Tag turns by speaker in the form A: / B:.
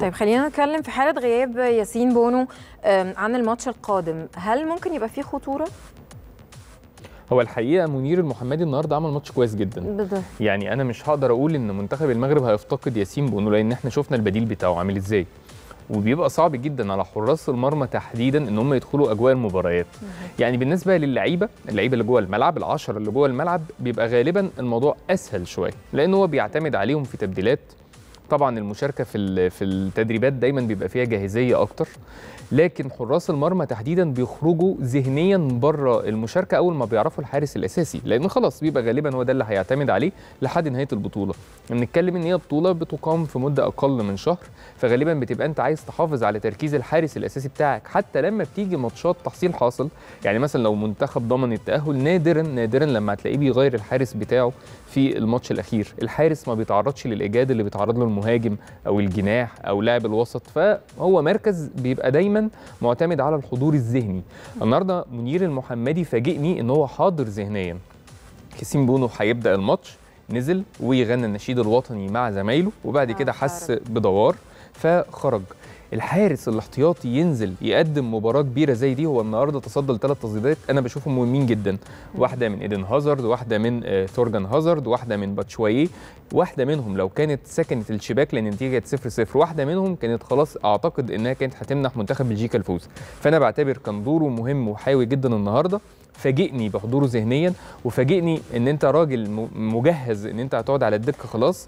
A: طيب خلينا نتكلم في حاله غياب ياسين بونو عن الماتش القادم هل ممكن يبقى فيه خطوره هو الحقيقه منير المحمدي النهارده عمل ماتش كويس جدا بده. يعني انا مش هقدر اقول ان منتخب المغرب هيفتقد ياسين بونو لان احنا شفنا البديل بتاعه عامل ازاي وبيبقى صعب جدا على حراس المرمى تحديدا ان هم يدخلوا اجواء المباريات يعني بالنسبه للعيبه اللعيبه اللي جوه الملعب العشره اللي جوه الملعب بيبقى غالبا الموضوع اسهل شويه لان هو بيعتمد عليهم في تبديلات طبعا المشاركه في في التدريبات دايما بيبقى فيها جاهزيه اكتر لكن حراس المرمى تحديدا بيخرجوا ذهنيا بره المشاركه اول ما بيعرفوا الحارس الاساسي لان خلاص بيبقى غالبا هو ده اللي هيعتمد عليه لحد نهايه البطوله بنتكلم ان هي بطوله بتقام في مده اقل من شهر فغالبا بتبقى انت عايز تحافظ على تركيز الحارس الاساسي بتاعك حتى لما بتيجي ماتشات تحصيل حاصل يعني مثلا لو منتخب ضمن التاهل نادرا نادرا لما هتلاقيه بيغير الحارس بتاعه في الماتش الاخير الحارس ما بيتعرضش للاجاد اللي بيتعرض له المهاجم او الجناح او لاعب الوسط فهو مركز بيبقى دايما دايما معتمد على الحضور الذهني النهارده منير المحمدي فاجئني ان هو حاضر ذهنيا كيسين بونو هيبدا الماتش نزل ويغنى النشيد الوطني مع زمايله وبعد آه، كده حس بدوار فخرج الحارس الاحتياطي ينزل يقدم مباراه كبيره زي دي هو النهارده تصدى لثلاث تصديات انا بشوفهم مهمين جدا واحده من ايدن هازارد واحده من آه، تورجان هازارد واحده من باتشوايي واحده منهم لو كانت سكنت الشباك لان النتيجه كانت 0 0 واحده منهم كانت خلاص اعتقد انها كانت هتمنح منتخب بلجيكا الفوز فانا بعتبر كان دوره مهم وحيوي جدا النهارده فاجئني بحضوره ذهنيا وفاجئني ان انت راجل مجهز ان انت هتقعد على الدكه خلاص